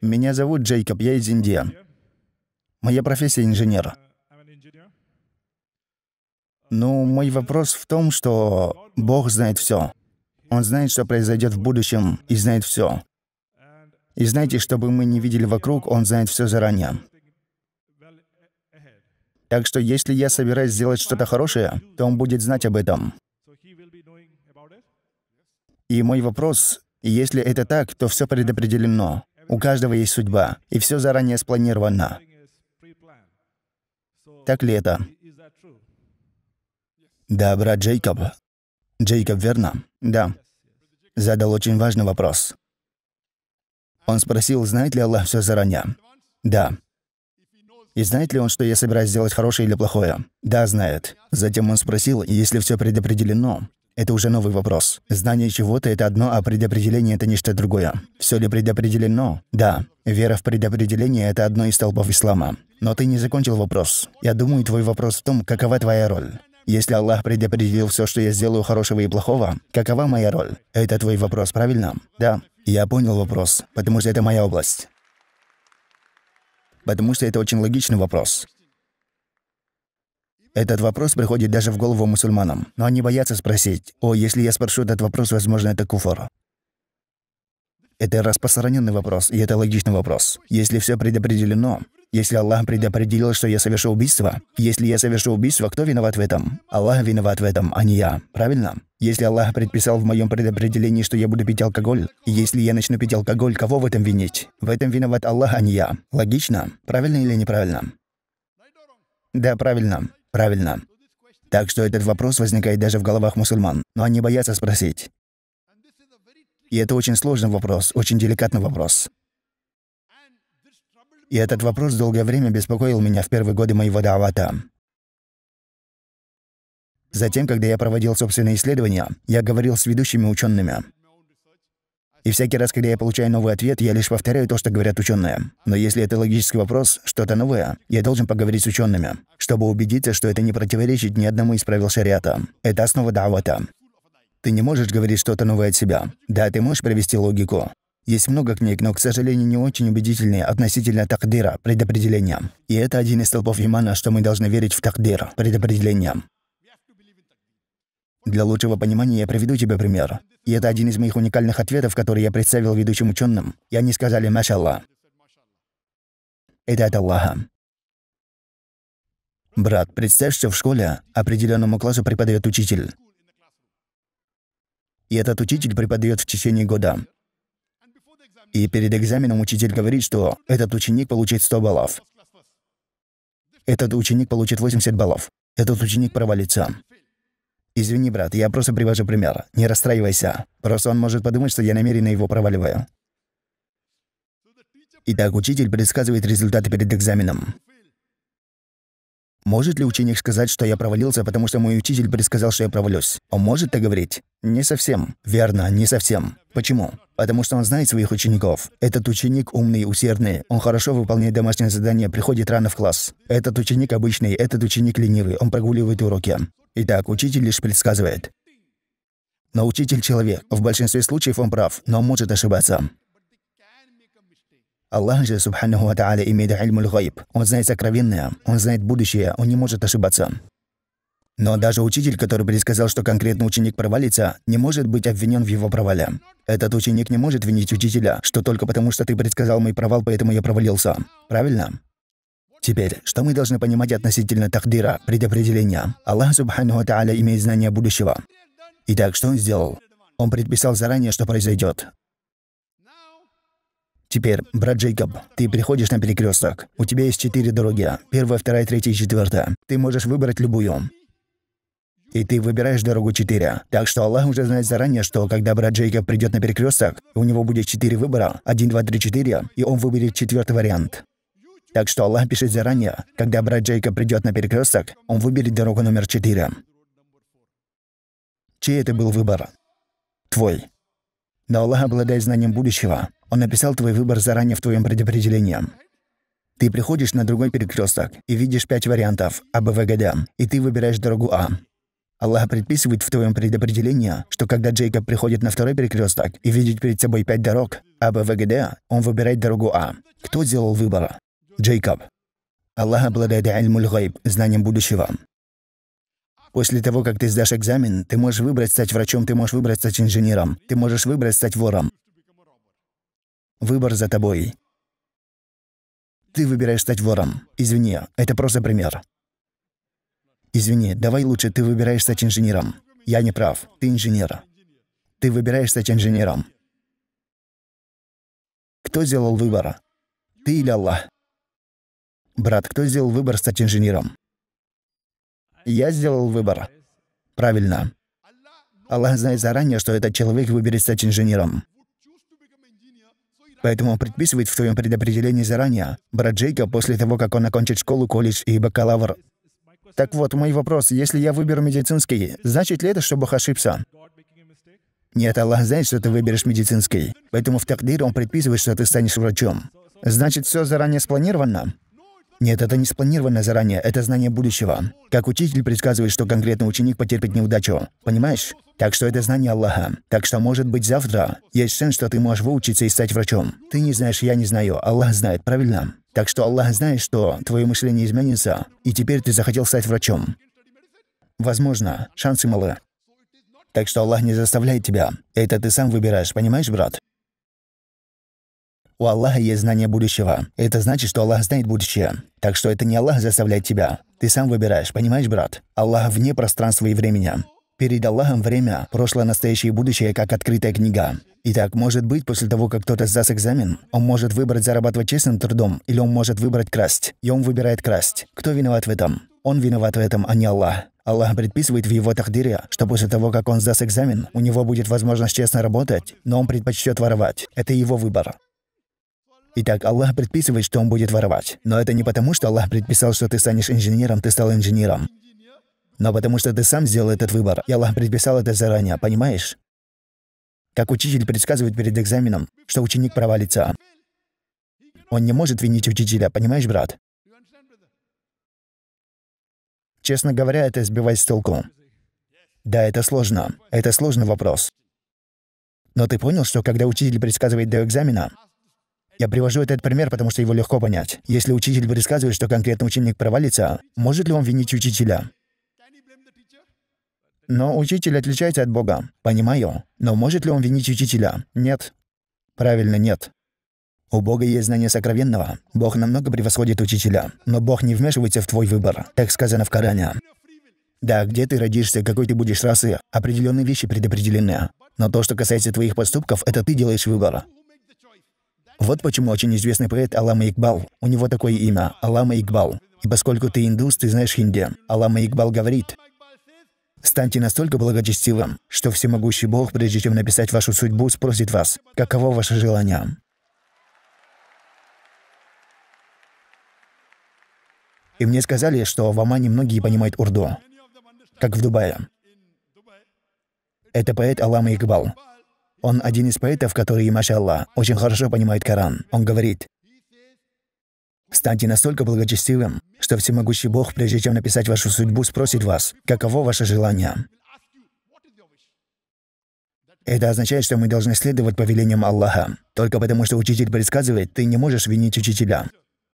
Меня зовут Джейкоб, я из Индии. Моя профессия — инженер. Ну, мой вопрос в том, что Бог знает все. Он знает, что произойдет в будущем, и знает все. И знаете, чтобы мы не видели вокруг, Он знает все заранее. Так что если я собираюсь сделать что-то хорошее, то Он будет знать об этом. И мой вопрос, если это так, то все предопределено. У каждого есть судьба, и все заранее спланировано. Так ли это? Да, брат Джейкоб. Джейкоб, верно? Да. Задал очень важный вопрос. Он спросил, знает ли Аллах все заранее? Да. И знает ли он, что я собираюсь сделать хорошее или плохое? Да, знает. Затем он спросил, если все предопределено, это уже новый вопрос. Знание чего-то – это одно, а предопределение – это нечто другое. Все ли предопределено? Да. Вера в предопределение – это одно из столбов ислама. Но ты не закончил вопрос. Я думаю, твой вопрос в том, какова твоя роль. Если Аллах предопределил все, что я сделаю хорошего и плохого, какова моя роль? Это твой вопрос, правильно? Да. Я понял вопрос, потому что это моя область. Потому что это очень логичный вопрос. Этот вопрос приходит даже в голову мусульманам, но они боятся спросить, «О, если я спрошу этот вопрос, возможно, это куфор». Это распространенный вопрос, и это логичный вопрос. Если все предопределено, если Аллах предопределил, что я совершу убийство, если я совершу убийство, кто виноват в этом? Аллах виноват в этом, а не я. Правильно? Если Аллах предписал в моем предопределении, что я буду пить алкоголь, если я начну пить алкоголь, кого в этом винить? В этом виноват Аллах, а не я. Логично? Правильно или неправильно? Да, правильно. Правильно. Так что этот вопрос возникает даже в головах мусульман, но они боятся спросить. И это очень сложный вопрос, очень деликатный вопрос. И этот вопрос долгое время беспокоил меня в первые годы моего даавата. Затем, когда я проводил собственные исследования, я говорил с ведущими учеными. И всякий раз, когда я получаю новый ответ, я лишь повторяю то, что говорят ученые. Но если это логический вопрос, что-то новое, я должен поговорить с учеными, чтобы убедиться, что это не противоречит ни одному из правил шариата. Это основа давата. Ты не можешь говорить что-то новое от себя. Да, ты можешь провести логику. Есть много книг, но, к сожалению, не очень убедительные относительно такдира, предопределения. И это один из столпов имана, что мы должны верить в такдир, предопределение. Для лучшего понимания я приведу тебе пример. И это один из моих уникальных ответов, который я представил ведущим ученым. И они сказали «Машаллах». Это от Аллаха. Брат, представь, что в школе определенному классу преподает учитель. И этот учитель преподает в течение года. И перед экзаменом учитель говорит, что этот ученик получит 100 баллов. Этот ученик получит 80 баллов. Этот ученик провалится. «Извини, брат, я просто привожу пример. Не расстраивайся. Просто он может подумать, что я намеренно его проваливаю». Итак, учитель предсказывает результаты перед экзаменом. Может ли ученик сказать, что я провалился, потому что мой учитель предсказал, что я провалюсь? Он может так говорить? Не совсем. Верно, не совсем. Почему? Потому что он знает своих учеников. Этот ученик умный, усердный. Он хорошо выполняет домашнее задание, приходит рано в класс. Этот ученик обычный, этот ученик ленивый. Он прогуливает уроки. Итак, учитель лишь предсказывает. Но учитель – человек. В большинстве случаев он прав, но может ошибаться. Аллах же, субханаху ва имеет альмуль гайб. Он знает сокровенное, он знает будущее, он не может ошибаться. Но даже учитель, который предсказал, что конкретно ученик провалится, не может быть обвинен в его провале. Этот ученик не может винить учителя, что только потому, что ты предсказал мой провал, поэтому я провалился. Правильно? Теперь, что мы должны понимать относительно тахдира, предопределения? Аллах Субхану Тааля имеет знание будущего. Итак, что он сделал? Он предписал заранее, что произойдет. Теперь, брат Джейкоб, ты приходишь на перекресток. У тебя есть четыре дороги. Первая, вторая, третья и четвертая. Ты можешь выбрать любую. И ты выбираешь дорогу 4. Так что Аллах уже знает заранее, что когда брат Джейкоб придет на перекресток, у него будет четыре выбора. один, два, три, четыре, И он выберет четвертый вариант. Так что Аллах пишет заранее, когда брат Джейка придет на перекресток, он выберет дорогу номер четыре. Чей это был выбор? Твой. Но Аллах обладает знанием будущего. Он написал твой выбор заранее в твоем предопределении. Ты приходишь на другой перекресток и видишь пять вариантов АБВГД, и ты выбираешь дорогу А. Аллах предписывает в твоем предопределении, что когда Джейкоб приходит на второй перекресток и видит перед собой пять дорог, а Б В Г Д, он выбирает дорогу А. Кто сделал выбор? Джейкоб, Аллах обладает аль гайб, знанием будущего. После того, как ты сдашь экзамен, ты можешь выбрать стать врачом, ты можешь выбрать стать инженером, ты можешь выбрать стать вором. Выбор за тобой. Ты выбираешь стать вором. Извини, это просто пример. Извини, давай лучше ты выбираешь стать инженером. Я не прав, ты инженер. Ты выбираешь стать инженером. Кто сделал выбор? Ты или Аллах? Брат, кто сделал выбор стать инженером? Я сделал выбор. Правильно. Аллах знает заранее, что этот человек выберет стать инженером. Поэтому он предписывает в твоем предопределении заранее, брат Джейка, после того, как он окончит школу, колледж и бакалавр. Так вот, мой вопрос, если я выберу медицинский, значит ли это, что Бог ошибся? Нет, Аллах знает, что ты выберешь медицинский. Поэтому в Тагдире он предписывает, что ты станешь врачом. Значит, все заранее спланировано? Нет, это не спланированное заранее, это знание будущего. Как учитель предсказывает, что конкретный ученик потерпит неудачу. Понимаешь? Так что это знание Аллаха. Так что, может быть, завтра есть шанс, что ты можешь выучиться и стать врачом. Ты не знаешь, я не знаю. Аллах знает, правильно? Так что Аллах знает, что твое мышление изменится, и теперь ты захотел стать врачом. Возможно, шансы малы. Так что Аллах не заставляет тебя. Это ты сам выбираешь, понимаешь, брат? У Аллаха есть знание будущего. Это значит, что Аллах знает будущее. Так что это не Аллах заставляет тебя. Ты сам выбираешь, понимаешь, брат? Аллах вне пространства и времени. Перед Аллахом время, прошлое, настоящее и будущее, как открытая книга. Итак, может быть, после того, как кто-то сдаст экзамен, он может выбрать зарабатывать честным трудом, или он может выбрать красть. И он выбирает красть. Кто виноват в этом? Он виноват в этом, а не Аллах. Аллах предписывает в его тахдире, что после того, как он сдаст экзамен, у него будет возможность честно работать, но он предпочтет воровать. Это его выбор. Итак, Аллах предписывает, что он будет воровать. Но это не потому, что Аллах предписал, что ты станешь инженером, ты стал инженером. Но потому что ты сам сделал этот выбор, и Аллах предписал это заранее, понимаешь? Как учитель предсказывает перед экзаменом, что ученик провалится. Он не может винить учителя, понимаешь, брат? Честно говоря, это сбивает с толку. Да, это сложно. Это сложный вопрос. Но ты понял, что когда учитель предсказывает до экзамена, я привожу этот пример, потому что его легко понять. Если учитель предсказывает, что конкретно ученик провалится, может ли он винить учителя? Но учитель отличается от Бога. Понимаю. Но может ли он винить учителя? Нет. Правильно, нет. У Бога есть знание сокровенного. Бог намного превосходит учителя. Но Бог не вмешивается в твой выбор. Так сказано в Коране. Да, где ты родишься, какой ты будешь расы, определенные вещи предопределены. Но то, что касается твоих поступков, это ты делаешь выбор. Вот почему очень известный поэт Алама Икбал. У него такое имя – Алама Икбал. И поскольку ты индус, ты знаешь хинди. Алама Икбал говорит, Станьте настолько благочестивым, что всемогущий Бог, прежде чем написать вашу судьбу, спросит вас, каково ваше желание. И мне сказали, что в Омане многие понимают урду, как в Дубае. Это поэт Алама Икбал. Он один из поэтов, которые, машаллах, очень хорошо понимает Коран. Он говорит, «Станьте настолько благочестивым, что всемогущий Бог, прежде чем написать вашу судьбу, спросит вас, каково ваше желание». Это означает, что мы должны следовать повелениям Аллаха. Только потому, что учитель предсказывает, ты не можешь винить учителя.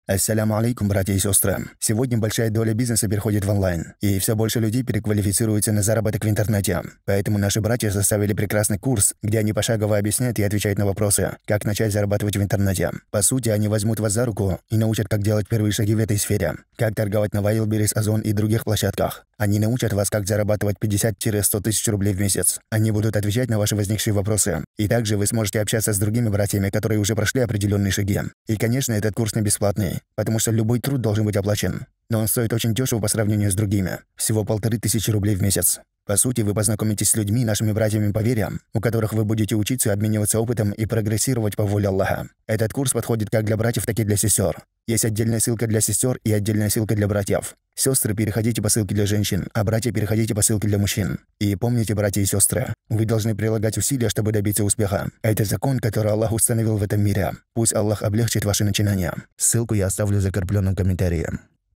Ассаляму алейкум, братья и сестры. Сегодня большая доля бизнеса переходит в онлайн, и все больше людей переквалифицируются на заработок в интернете. Поэтому наши братья составили прекрасный курс, где они пошагово объясняют и отвечают на вопросы, как начать зарабатывать в интернете. По сути, они возьмут вас за руку и научат, как делать первые шаги в этой сфере, как торговать на Wildberries, Озон и других площадках. Они научат вас, как зарабатывать 50-100 тысяч рублей в месяц. Они будут отвечать на ваши возникшие вопросы. И также вы сможете общаться с другими братьями, которые уже прошли определенные шаги. И, конечно, этот курс не бесплатный цены, потому что любой труд должен быть оплачен. Но он стоит очень дешево по сравнению с другими. Всего полторы тысячи рублей в месяц. По сути, вы познакомитесь с людьми, нашими братьями по вере, у которых вы будете учиться, обмениваться опытом и прогрессировать по воле Аллаха. Этот курс подходит как для братьев, так и для сестер. Есть отдельная ссылка для сестер и отдельная ссылка для братьев. Сестры, переходите по ссылке для женщин, а братья, переходите по ссылке для мужчин. И помните, братья и сестры, вы должны прилагать усилия, чтобы добиться успеха. Это закон, который Аллах установил в этом мире. Пусть Аллах облегчит ваши начинания. Ссылку я оставлю в закрепленном комментарии.